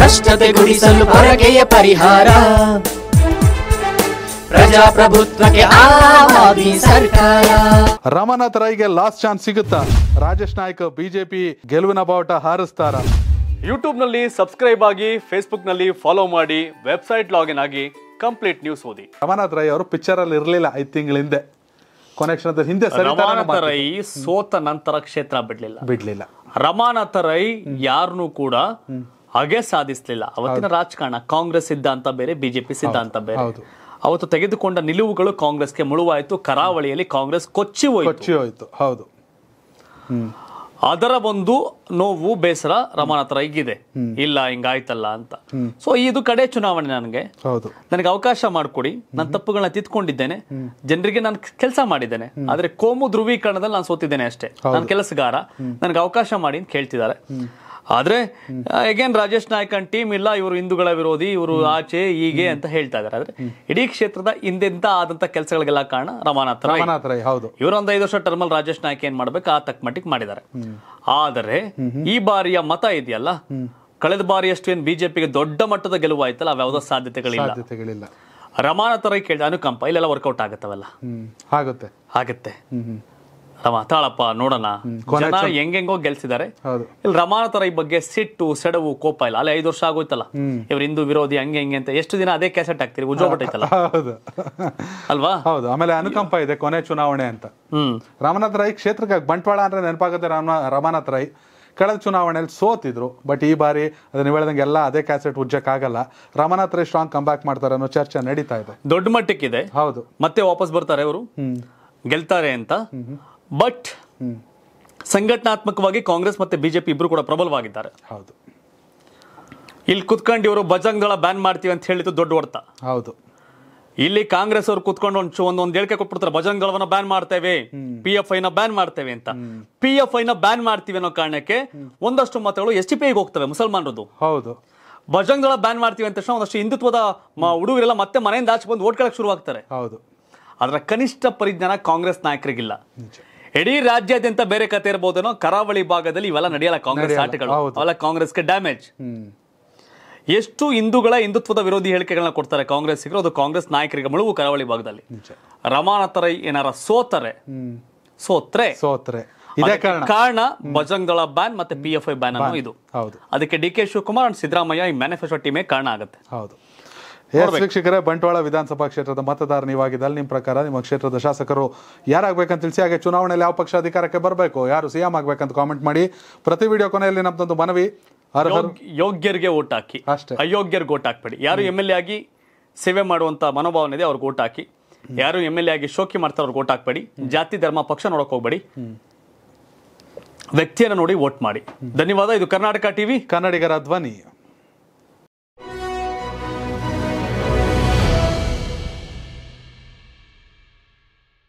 ಭ್ರಷ್ಟತೆ ಗುಡಿಸಲು ಪರಕೆಯ ಪರಿಹಾರ ಪ್ರಜಾಪ್ರಭುತ್ವಕ್ಕೆ ಸರ್ಕಾರ ರಾಮನಾಥ ರೈಗೆ ಲಾಸ್ಟ್ ಚಾನ್ಸ್ ಸಿಗುತ್ತಾ ರಾಜೇಶ್ ನಾಯ್ಕ ಬಿಜೆಪಿ ಗೆಲುವಿನ ಬಾವುಟ ಹಾರಿಸ್ತಾರ ನಲ್ಲಿ ಸಬ್ಸ್ಕ್ರೈಬ್ ಆಗಿ ಫೇಸ್ಬುಕ್ ನಲ್ಲಿ ಫಾಲೋ ಮಾಡಿ ವೆಬ್ಸೈಟ್ ಲಾಗಿನ್ ಆಗಿ ಕಂಪ್ಲೀಟ್ ನ್ಯೂಸ್ ಓದಿ ರಮಾನಾಥ್ ರೈ ಅವರು ಪಿಕ್ಚರ್ ಅಲ್ಲಿ ಇರಲಿಲ್ಲ ಐದು ತಿಂಗಳ ಹಿಂದೆ ಕೊನೆಕ್ಷನ್ ಹಿಂದೆ ರಮಾನಾಥ ರೈ ಸೋತ ನಂತರ ಕ್ಷೇತ್ರ ಬಿಡ್ಲಿಲ್ಲ ಬಿಡ್ಲಿಲ್ಲ ರಮಾನಾಥ ರೈ ಯಾರನ್ನೂ ಕೂಡ ಹಾಗೆ ಸಾಧಿಸಲಿಲ್ಲ ಅವತ್ತಿನ ರಾಜಕಾರಣ ಕಾಂಗ್ರೆಸ್ ಸಿದ್ಧಾಂತ ಬೇರೆ ಬಿಜೆಪಿ ಸಿದ್ಧಾಂತ ಬೇರೆ ಅವತ್ತು ತೆಗೆದುಕೊಂಡ ನಿಲುವುಗಳು ಕಾಂಗ್ರೆಸ್ಗೆ ಮುಳುವಾಯಿತು ಕರಾವಳಿಯಲ್ಲಿ ಕಾಂಗ್ರೆಸ್ ಕೊಚ್ಚಿ ಕೊಚ್ಚಿ ಹೋಯಿತು ಹೌದು ಅದರ ಒಂದು ನೋವು ಬೇಸರ ರಮಾನ ಹತ್ರ ಈಗಿದೆ ಇಲ್ಲ ಹಿಂಗಾಯ್ತಲ್ಲ ಅಂತ ಸೊ ಇದು ಕಡೆ ಚುನಾವಣೆ ನನಗೆ ನನಗೆ ಅವಕಾಶ ಮಾಡಿಕೊಡಿ ನನ್ನ ತಪ್ಪುಗಳನ್ನ ತಿದ್ಕೊಂಡಿದ್ದೇನೆ ಜನರಿಗೆ ನಾನು ಕೆಲಸ ಮಾಡಿದ್ದೇನೆ ಆದ್ರೆ ಕೋಮು ಧ್ರುವೀಕರಣದಲ್ಲಿ ನಾನು ಸೋತಿದ್ದೇನೆ ಅಷ್ಟೇ ನಾನು ಕೆಲಸಗಾರ ನನಗೆ ಅವಕಾಶ ಮಾಡಿ ಅಂತ ಕೇಳ್ತಿದ್ದಾರೆ ಆದ್ರೆ ಅಗೇನ್ ರಾಜೇಶ್ ನಾಯ್ಕನ್ ಟೀಮ್ ಇಲ್ಲ ಇವರು ಹಿಂದೂಗಳ ವಿರೋಧಿ ಇವರು ಆಚೆ ಹೀಗೆ ಅಂತ ಹೇಳ್ತಾ ಇದ್ದಾರೆ ಆದ್ರೆ ಇಡೀ ಕ್ಷೇತ್ರದ ಹಿಂದೆಂತ ಆದಂತ ಕೆಲಸಗಳಿಗೆಲ್ಲ ಕಾರಣ ರಮಾನಾಥ ರಮಾನಾಥ್ ಹೌದು ಇವರು ಒಂದು ಐದು ವರ್ಷ ಟರ್ಮಲ್ ರಾಜೇಶ್ ನಾಯ್ಕ ಏನ್ ಮಾಡ್ಬೇಕು ಆ ತಕ್ಕ ಮಟ್ಟಿಗೆ ಮಾಡಿದ್ದಾರೆ ಆದರೆ ಈ ಬಾರಿಯ ಮತ ಇದೆಯಲ್ಲ ಕಳೆದ ಬಾರಿಯಷ್ಟು ಏನ್ ಬಿಜೆಪಿಗೆ ದೊಡ್ಡ ಮಟ್ಟದ ಗೆಲುವು ಆಯ್ತಲ್ಲ ಅವ್ಯಾವುದೋ ಸಾಧ್ಯತೆಗಳಿಲ್ಲ ರಮಾನಾಥ ರೈ ಕೇಳಿದ ಅನುಕಂಪ ಇಲ್ಲೆಲ್ಲ ವರ್ಕೌಟ್ ಆಗತ್ತವಲ್ಲ ಆಗುತ್ತೆ ಆಗುತ್ತೆ ತಾಳಪ್ಪ ನೋಡೋಣ ಜನ ಹೆಂಗೆಂಗೋ ಗೆಲ್ಸಿದ್ದಾರೆ ಇಲ್ಲಿ ರಮಾನಾಥರ ಈ ಬಗ್ಗೆ ಸಿಟ್ಟು ಸೆಡವು ಕೋಪ ಇಲ್ಲ ಅಲ್ಲಿ ಐದು ವರ್ಷ ಆಗೋಯ್ತಲ್ಲ ಇವ್ರ ಹಿಂದೂ ವಿರೋಧಿ ಹಂಗೆ ಹಿಂಗೆ ಅಂತ ಎಷ್ಟು ದಿನ ಅದೇ ಕ್ಯಾಸೆಟ್ ಹಾಕ್ತೀರಿ ಉಜ್ಜೋಗ್ಬಿಟ್ಟೈತಲ್ಲ ಅಲ್ವಾ ಹೌದು ಆಮೇಲೆ ಅನುಕಂಪ ಇದೆ ಕೊನೆ ಚುನಾವಣೆ ಅಂತ ರಾಮನಾಥ ರೈ ಕ್ಷೇತ್ರಕ್ಕೆ ಬಂಟ್ವಾಳ ಅಂದ್ರೆ ನೆನಪಾಗುತ್ತೆ ರಾಮ ರಾಮನಾಥ ರೈ ಕಳೆದ ಚುನಾವಣೆಯಲ್ಲಿ ಸೋತಿದ್ರು ಬಟ್ ಈ ಬಾರಿ ಅದನ್ನ ನೀವು ಎಲ್ಲ ಅದೇ ಕ್ಯಾಸೆಟ್ ಆಗಲ್ಲ ರಾಮನಾಥ್ ರೈ ಸ್ಟ್ರಾಂಗ್ ಕಂಬ್ಯಾಕ್ ಮಾಡ್ತಾರೆ ಅನ್ನೋ ಚರ್ಚೆ ನಡೀತಾ ಇದೆ ದೊಡ್ಡ ಮಟ್ಟಕ್ಕಿದೆ ಹೌದು ಮತ್ತೆ ವಾಪಸ್ ಬರ್ತಾರೆ ಅವರು ಗೆಲ್ತಾರೆ ಅಂತ ಬಟ್ ಸಂಘಟನಾತ್ಮಕವಾಗಿ ಕಾಂಗ್ರೆಸ್ ಮತ್ತೆ ಬಿಜೆಪಿ ಇಬ್ರು ಕೂಡ ಪ್ರಬಲವಾಗಿದ್ದಾರೆ ಹೌದು ಇಲ್ಲಿ ಕುತ್ಕೊಂಡು ಇವರು ಬಜಂಗ್ ದಳ ಬ್ಯಾನ್ ಮಾಡ್ತೀವಿ ಅಂತ ಹೇಳಿದ್ದು ದೊಡ್ಡ ಹೊಡೆತ ಹೌದು ಇಲ್ಲಿ ಕಾಂಗ್ರೆಸ್ ಅವರು ಕುತ್ಕೊಂಡು ಒಂದು ಒಂದೊಂದು ಹೇಳಿಕೆ ಕೊಟ್ಬಿಡ್ತಾರೆ ಬಜರಂಗ್ ದಳವನ್ನ ಬ್ಯಾನ್ ಮಾಡ್ತೇವೆ ಪಿ ಎಫ್ ಐನ ಬ್ಯಾನ್ ಮಾಡ್ತೇವೆ ಅಂತ ಪಿ ಎಫ್ ನ ಬ್ಯಾನ್ ಮಾಡ್ತೀವಿ ಅನ್ನೋ ಕಾರಣಕ್ಕೆ ಒಂದಷ್ಟು ಮತಗಳು ಎಸ್ ಟಿ ಪಿ ಹೋಗ್ತವೆ ಮುಸಲ್ಮಾನರದು ಹೌದು ಬಜರಂಗ್ ದಳ ಬ್ಯಾನ್ ಮಾಡ್ತೀವಿ ಅಂತ ಒಂದಷ್ಟು ಹಿಂದುತ್ವದ ಹುಡುಗರೆಲ್ಲ ಮತ್ತೆ ಮನೆಯಿಂದ ಆಚೆ ಬಂದು ಶುರು ಆಗ್ತಾರೆ ಹೌದು ಅದರ ಕನಿಷ್ಠ ಪರಿಜ್ಞಾನ ಕಾಂಗ್ರೆಸ್ ನಾಯಕರಿಗಿಲ್ಲ ಇಡೀ ರಾಜ್ಯಾದ್ಯಂತ ಬೇರೆ ಕತೆ ಇರ್ಬೋದೇನೋ ಕರಾವಳಿ ಭಾಗದಲ್ಲಿ ಇವೆಲ್ಲ ನಡೆಯಲ್ಲ ಕಾಂಗ್ರೆಸ್ ಆಟಗಳು ಅವೆಲ್ಲ ಕಾಂಗ್ರೆಸ್ಗೆ ಡ್ಯಾಮೇಜ್ ಎಷ್ಟು ಹಿಂದೂಗಳ ಹಿಂದುತ್ವದ ವಿರೋಧಿ ಹೇಳಿಕೆಗಳನ್ನ ಕೊಡ್ತಾರೆ ಕಾಂಗ್ರೆಸ್ಸಿಗರು ಅದು ಕಾಂಗ್ರೆಸ್ ನಾಯಕರಿಗೆ ಮುಳುಗು ಕರಾವಳಿ ಭಾಗದಲ್ಲಿ ರಮಾನಾಥರ ಏನಾರ ಸೋತರೆ ಸೋತ್ರೆ ಸೋತ್ರೆ ಕಾರಣ ಬಜರಂಗ್ ಬ್ಯಾನ್ ಮತ್ತೆ ಪಿ ಎಫ್ ಐ ಬ್ಯಾನ್ ಅನ್ನು ಇದು ಅದಕ್ಕೆ D K Shivakumar and Siddaramaiah ಈ ಮ್ಯಾನಿಫೆಸ್ಟೋ ಟೀಮೇ ಕಾರಣ ಆಗುತ್ತೆ ಹೌದು ಎಸ್ ವೀಕ್ಷಕರೇ ಬಂಟ್ವಾಳ ವಿಧಾನಸಭಾ ಕ್ಷೇತ್ರದ ಮತದಾರ ನೀವಾಗಿದ್ದಲ್ಲಿ ನಿಮ್ಮ ಪ್ರಕಾರ ನಿಮ್ಮ ಕ್ಷೇತ್ರದ ಶಾಸಕರು ಯಾರಾಗಬೇಕಂತ ತಿಳಿಸಿ ಹಾಗೆ ಚುನಾವಣೆಯಲ್ಲಿ ಯಾವ ಪಕ್ಷ ಅಧಿಕಾರಕ್ಕೆ ಬರಬೇಕು ಯಾರು ಸಿಎಂ ಆಗ್ಬೇಕಂತ ಕಾಮೆಂಟ್ ಮಾಡಿ ಪ್ರತಿ ವಿಡಿಯೋ ಕೊನೆಯಲ್ಲಿ ನಮ್ದೊಂದು ಮನವಿ ಯೋಗ್ಯರಿಗೆ ಓಟ್ ಹಾಕಿ ಅಷ್ಟೇ ಅಯೋಗ್ಯರಿಗೆ ಓಟ್ ಹಾಕ್ಬೇಡಿ ಯಾರು ಎಮ್ ಎಲ್ ಎ ಆಗಿ ಸೇವೆ ಮಾಡುವಂತ ಮನೋಭಾವನೆ ಇದೆ ಅವ್ರಿಗೆ ಓಟ್ ಹಾಕಿ ಯಾರು ಎಮ್ ಎಲ್ ಎ ಆಗಿ ಶೋಕಿ ಮಾಡ್ತಾರೆ ಅವ್ರಿಗೆ ಓಟ್ ಹಾಕ್ಬೇಡಿ ಜಾತಿ ಧರ್ಮ ಪಕ್ಷ ನೋಡಕ್ ಹೋಗ್ಬೇಡಿ ವ್ಯಕ್ತಿಯನ್ನು ನೋಡಿ ವೋಟ್ ಮಾಡಿ ಧನ್ಯವಾದ ಇದು ಕರ್ನಾಟಕ ಟಿವಿ ಕನ್ನಡಿಗರ ಧ್ವನಿ